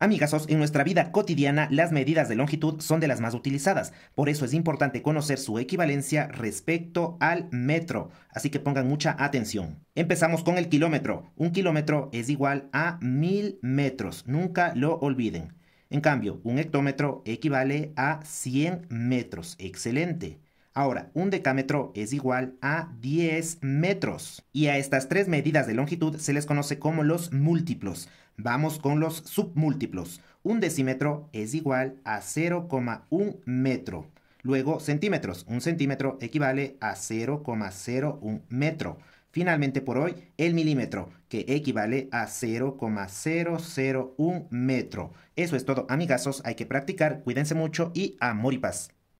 Amigasos, en nuestra vida cotidiana las medidas de longitud son de las más utilizadas, por eso es importante conocer su equivalencia respecto al metro, así que pongan mucha atención. Empezamos con el kilómetro, un kilómetro es igual a mil metros, nunca lo olviden. En cambio, un hectómetro equivale a 100 metros, excelente. Ahora, un decámetro es igual a 10 metros. Y a estas tres medidas de longitud se les conoce como los múltiplos. Vamos con los submúltiplos. Un decímetro es igual a 0,1 metro. Luego, centímetros. Un centímetro equivale a 0,01 metro. Finalmente por hoy, el milímetro, que equivale a 0,001 metro. Eso es todo, amigazos. Hay que practicar, cuídense mucho y amor y paz.